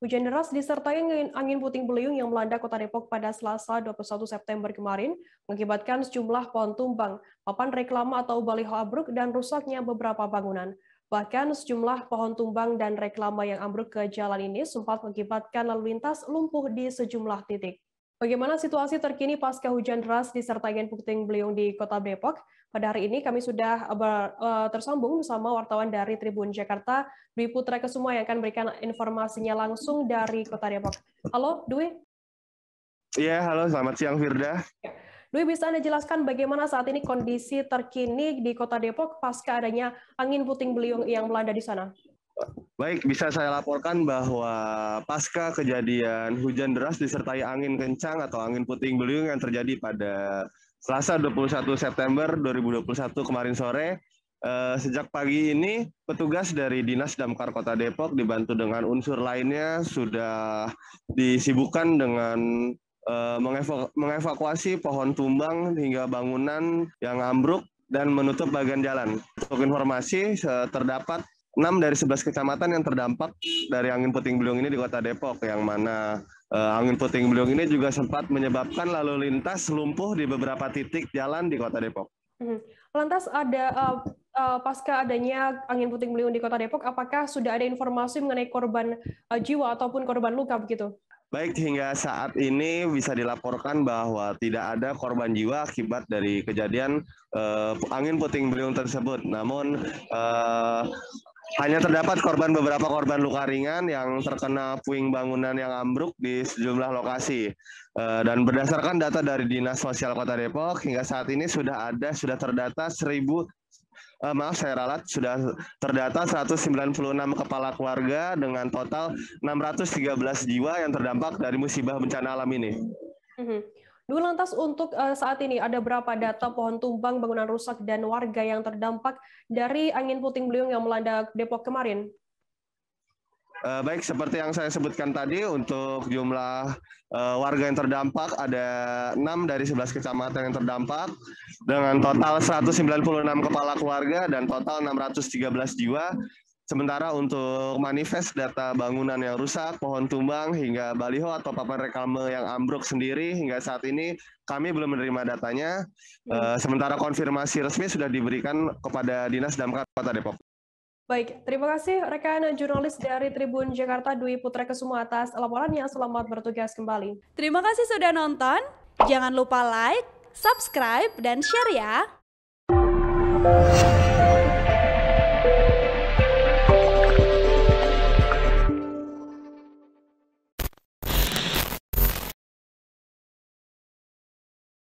Hujan deras disertai angin puting beliung yang melanda kota Depok pada Selasa 21 September kemarin mengakibatkan sejumlah pohon tumbang, papan reklama atau baliho abruk, dan rusaknya beberapa bangunan. Bahkan sejumlah pohon tumbang dan reklama yang ambruk ke jalan ini sempat mengakibatkan lalu lintas lumpuh di sejumlah titik. Bagaimana situasi terkini pasca hujan deras disertai angin puting beliung di Kota Depok? Pada hari ini kami sudah eh, eh, tersambung bersama wartawan dari Tribun Jakarta, Dwi Putra Kesuma yang akan berikan informasinya langsung dari Kota Depok. Halo, Dwi. Iya, halo, selamat siang Firda. Ya. Dwi, bisa Anda jelaskan bagaimana saat ini kondisi terkini di Kota Depok pasca adanya angin puting beliung yang melanda di sana? Baik, bisa saya laporkan bahwa pasca kejadian hujan deras disertai angin kencang atau angin puting beliung yang terjadi pada Selasa 21 September 2021 kemarin sore, eh, sejak pagi ini petugas dari Dinas Damkar Kota Depok dibantu dengan unsur lainnya sudah disibukkan dengan eh, mengevakuasi pohon tumbang hingga bangunan yang ambruk dan menutup bagian jalan. Untuk informasi, terdapat 6 dari 11 kecamatan yang terdampak dari angin puting beliung ini di Kota Depok yang mana uh, angin puting beliung ini juga sempat menyebabkan lalu lintas lumpuh di beberapa titik jalan di Kota Depok. Mhm. Lantas ada uh, uh, pasca adanya angin puting beliung di Kota Depok, apakah sudah ada informasi mengenai korban uh, jiwa ataupun korban luka begitu? Baik, hingga saat ini bisa dilaporkan bahwa tidak ada korban jiwa akibat dari kejadian uh, angin puting beliung tersebut. Namun uh, hanya terdapat korban beberapa korban luka ringan yang terkena puing bangunan yang ambruk di sejumlah lokasi. Eh, dan berdasarkan data dari Dinas Sosial Kota Depok, hingga saat ini sudah ada, sudah terdata 1000 eh, maaf saya ralat sudah terdata 196 kepala keluarga dengan total 613 jiwa yang terdampak dari musibah bencana alam ini. Mm-hmm. Dwi lantas untuk eh, saat ini ada berapa data pohon tumbang, bangunan rusak, dan warga yang terdampak dari angin puting beliung yang melanda Depok kemarin? Eh, baik, seperti yang saya sebutkan tadi, untuk jumlah eh, warga yang terdampak ada 6 dari 11 kecamatan yang terdampak dengan total 196 kepala keluarga dan total 613 jiwa Sementara untuk manifest data bangunan yang rusak, pohon tumbang, hingga baliho atau papan reklame yang ambruk sendiri hingga saat ini kami belum menerima datanya. Hmm. Eh, sementara konfirmasi resmi sudah diberikan kepada Dinas Damkar Kota Depok. Baik, terima kasih rekan jurnalis dari Tribun Jakarta Dwi Putra Kesuma atas laporannya. Selamat bertugas kembali. Terima kasih sudah nonton. Jangan lupa like, subscribe, dan share ya.